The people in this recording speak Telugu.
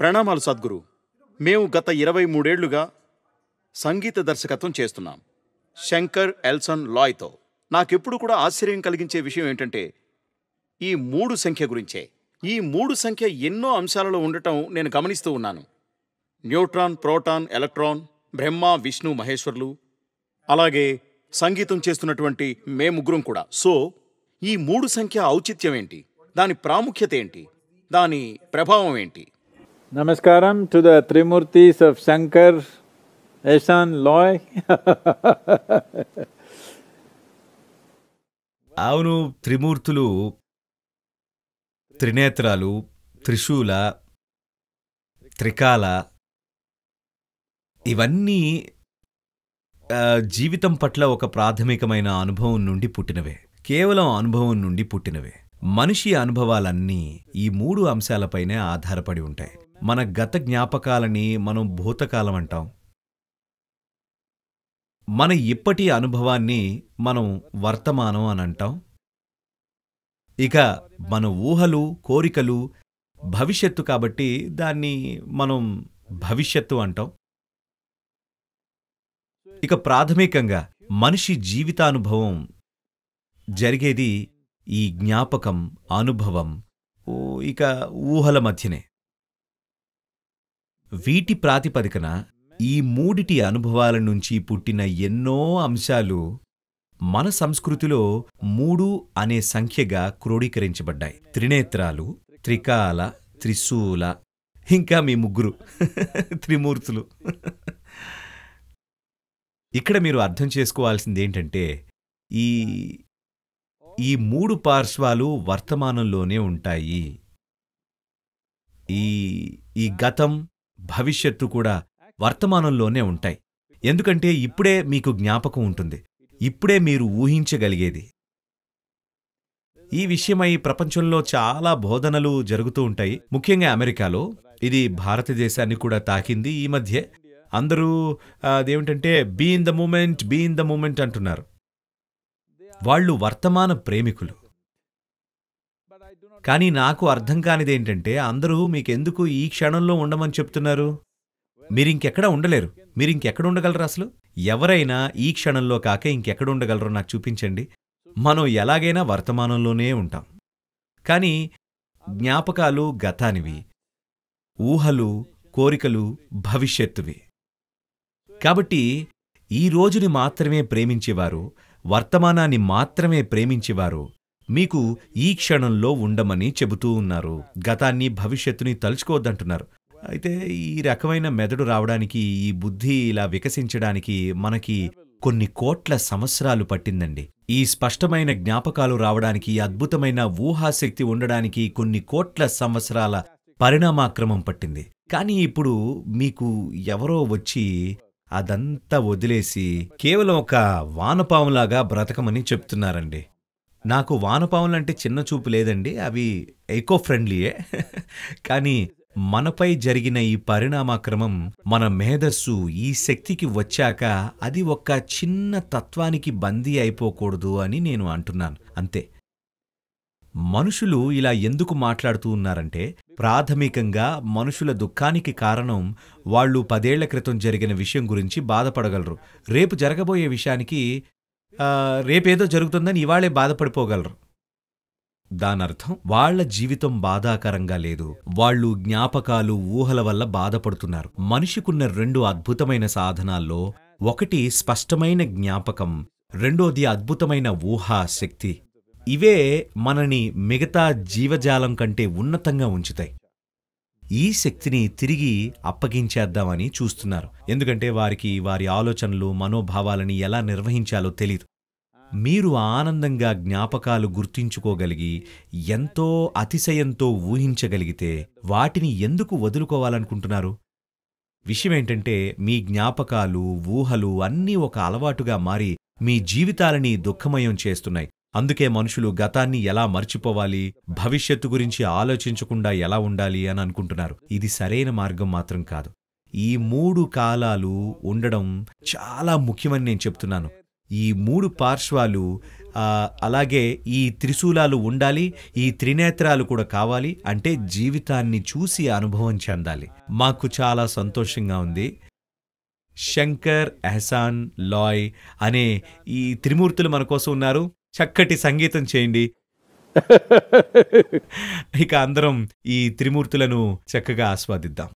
ప్రణామాలు సద్గురు మేము గత ఇరవై మూడేళ్లుగా సంగీత దర్శకత్వం చేస్తున్నాం శంకర్ ఎల్సన్ లాయ్తో నాకెప్పుడు కూడా ఆశ్చర్యం కలిగించే విషయం ఏంటంటే ఈ మూడు సంఖ్య గురించే ఈ మూడు సంఖ్య ఎన్నో అంశాలలో ఉండటం నేను గమనిస్తూ ఉన్నాను neutron proton electron Brahma Vishnu మహేశ్వర్లు అలాగే సంగీతం చేస్తున్నటువంటి మే ముగ్గురం కూడా సో ఈ మూడు సంఖ్య ఔచిత్యం ఏంటి దాని ప్రాముఖ్యత ఏంటి దాని ప్రభావం ఏంటి Namaskaram to the Trimurtis of Shankar, Eshan, Loy. అవును త్రిమూర్తులు త్రినేత్రాలు త్రిశూల త్రికాల ఇవన్నీ జీవితం పట్ల ఒక ప్రాథమికమైన అనుభవం నుండి పుట్టినవే కేవలం అనుభవం నుండి పుట్టినవే మనిషి అనుభవాలన్నీ ఈ మూడు అంశాలపైనే ఆధారపడి ఉంటాయి మన గత జ్ఞాపకాలని మనం భూతకాలం అంటాం మన ఇప్పటి అనుభవాన్ని మనం వర్తమానం అని అంటాం ఇక మన ఊహలు కోరికలు భవిష్యత్తు కాబట్టి దాన్ని మనం భవిష్యత్తు అంటాం ఇక ప్రాథమికంగా మనిషి జీవితానుభవం జరిగేది ఈ జ్ఞాపకం అనుభవం ఇక ఊహల మధ్యనే వీటి ప్రాతిపదికన ఈ మూడిటి అనుభవాల నుంచి పుట్టిన ఎన్నో అంశాలు మన సంస్కృతిలో మూడు అనే సంఖ్యగా క్రోడీకరించబడ్డాయి త్రినేత్రాలు త్రికాల త్రిశూల ఇంకా మీ ముగ్గురు త్రిమూర్తులు ఇక్కడ మీరు అర్థం చేసుకోవాల్సిందేంటంటే ఈ ఈ మూడు పార్శ్వాలు వర్తమానంలోనే ఉంటాయి ఈ ఈ గతం భవిష్యత్తు కూడా వర్తమానంలోనే ఉంటాయి ఎందుకంటే ఇప్పుడే మీకు జ్ఞాపకం ఉంటుంది ఇప్పుడే మీరు ఊహించగలిగేది ఈ విషయమై ప్రపంచంలో చాలా బోధనలు జరుగుతూ ఉంటాయి ముఖ్యంగా అమెరికాలో ఇది భారతదేశాన్ని కూడా తాకింది ఈ మధ్య అందరూ అదేమిటంటే be in the moment be in the moment అంటున్నారు వాళ్ళు వర్తమాన ప్రేమికులు కానీ నాకు అర్థం కానిదేంటంటే అందరూ మీకెందుకు ఈ క్షణంలో ఉండమని చెప్తున్నారు మీరింకెక్కడ ఉండలేరు మీరింకెక్కడ ఉండగలరు అసలు ఎవరైనా ఈ క్షణంలో కాక ఇంకెక్కడ ఉండగలరో నాకు చూపించండి మనం ఎలాగైనా వర్తమానంలోనే ఉంటాం కానీ జ్ఞాపకాలు గతానివి ఊహలు కోరికలు భవిష్యత్తువి కాబట్టి ఈ రోజుని మాత్రమే ప్రేమించేవారు వర్తమానాన్ని మాత్రమే ప్రేమించేవారు మీకు ఈ క్షణంలో ఉండమని చెబుతూ ఉన్నారు గతాన్ని భవిష్యత్తుని తలుచుకోవద్దంటున్నారు అయితే ఈ రకమైన మెదడు రావడానికి ఈ బుద్ధి ఇలా వికసించడానికి మనకి కొన్ని కోట్ల సంవత్సరాలు పట్టిందండి ఈ స్పష్టమైన జ్ఞాపకాలు రావడానికి అద్భుతమైన ఊహాశక్తి ఉండడానికి కొన్ని కోట్ల సంవత్సరాల పరిణామాక్రమం పట్టింది కానీ ఇప్పుడు మీకు ఎవరో వచ్చి అదంతా వదిలేసి కేవలం ఒక వానపాములాగా బ్రతకమని చెప్తున్నారండి నాకు వానపాములు అంటే చిన్న చూపు లేదండి అవి ఎకో ఫ్రెండ్లీయే కానీ మనపై జరిగిన ఈ పరిణామక్రమం మన మేధస్సు ఈ శక్తికి వచ్చాక అది ఒక్క చిన్న తత్వానికి బందీ అయిపోకూడదు అని నేను అంటున్నాను అంతే మనుషులు ఇలా ఎందుకు మాట్లాడుతూ ఉన్నారంటే ప్రాథమికంగా మనుషుల దుఃఖానికి కారణం వాళ్ళు పదేళ్ల క్రితం జరిగిన విషయం గురించి బాధపడగలరు రేపు జరగబోయే విషయానికి రేపేదో జరుగుతుందని ఇవాళే బాధపడిపోగలరు దానర్థం వాళ్ల జీవితం బాధాకరంగా లేదు వాళ్ళు జ్ఞాపకాలు ఊహల వల్ల బాధపడుతున్నారు మనిషికున్న రెండు అద్భుతమైన సాధనాల్లో ఒకటి స్పష్టమైన జ్ఞాపకం రెండోది అద్భుతమైన ఊహా శక్తి ఇవే మనని మిగతా జీవజాలం కంటే ఉన్నతంగా ఉంచుతాయి ఈ శక్తిని తిరిగి అప్పగించేద్దామని చూస్తున్నారు ఎందుకంటే వారికి వారి ఆలోచనలు మనోభావాలని ఎలా నిర్వహించాలో తెలియదు మీరు ఆనందంగా జ్ఞాపకాలు గుర్తించుకోగలిగి ఎంతో అతిశయంతో ఊహించగలిగితే వాటిని ఎందుకు వదులుకోవాలనుకుంటున్నారు విషయమేంటంటే మీ జ్ఞాపకాలు ఊహలు అన్నీ ఒక అలవాటుగా మారి మీ జీవితాలని దుఃఖమయం చేస్తున్నాయి అందుకే మనుషులు గతాన్ని ఎలా మర్చిపోవాలి భవిష్యత్తు గురించి ఆలోచించకుండా ఎలా ఉండాలి అని అనుకుంటున్నారు ఇది సరైన మార్గం మాత్రం కాదు ఈ మూడు కాలాలు ఉండడం చాలా ముఖ్యమని నేను చెప్తున్నాను ఈ మూడు పార్శ్వాలు అలాగే ఈ త్రిశూలాలు ఉండాలి ఈ త్రినేత్రాలు కూడా కావాలి అంటే జీవితాన్ని చూసి అనుభవం చెందాలి మాకు చాలా సంతోషంగా ఉంది శంకర్ ఎహసాన్ లాయ్ అనే ఈ త్రిమూర్తులు మన కోసం ఉన్నారు చక్కటి సంగీతం చేయండి ఇక అందరం ఈ త్రిమూర్తులను చక్కగా ఆస్వాదిద్దాం